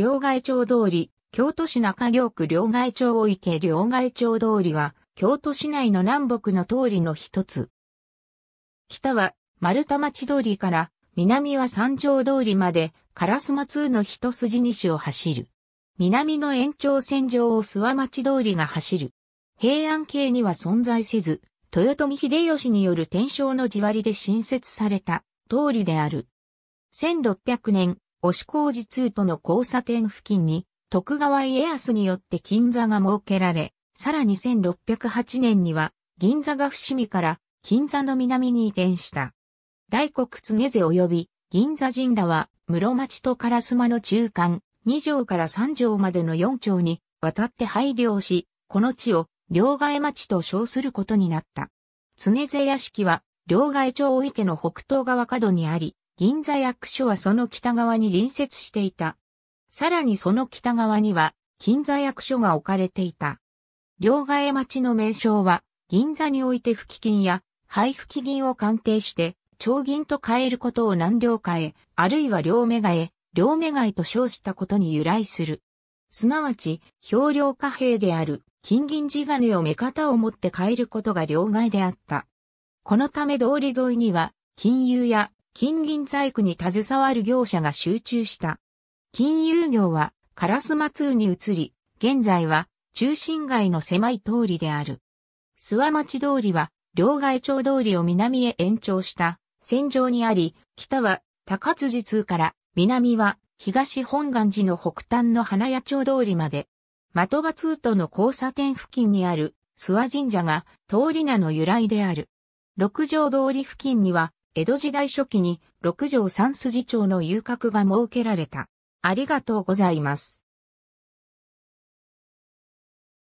両替町通り、京都市中京区両替町を池両替町通りは、京都市内の南北の通りの一つ。北は丸太町通りから、南は三条通りまで、烏丸通の一筋西を走る。南の延長線上を諏訪町通りが走る。平安京には存在せず、豊臣秀吉による天正の地割りで新設された通りである。1600年、押工事通との交差点付近に、徳川家康によって金座が設けられ、さらに1608年には、銀座が伏見から、金座の南に移転した。大黒常瀬及び、銀座神羅は、室町と烏間の中間、2条から3条までの4丁に、渡って配慮し、この地を、両替町と称することになった。常瀬屋敷は、両替町御池の北東側角にあり、銀座役所はその北側に隣接していた。さらにその北側には、銀座役所が置かれていた。両替町の名称は、銀座において付金や、配付金を鑑定して、超銀と変えることを何両替え、あるいは両目替え、両目替えと称したことに由来する。すなわち、表量貨幣である、金銀地金を目方を持って変えることが両替であった。このため通り沿いには、金融や金銀細工に携わる業者が集中した。金融業は烏松通に移り、現在は中心街の狭い通りである。諏訪町通りは両外町通りを南へ延長した線上にあり、北は高辻通から南は東本願寺の北端の花屋町通りまで。的場通との交差点付近にある諏訪神社が通り名の由来である。六条通り付近には江戸時代初期に六条三筋町の遊郭が設けられた。ありがとうございます。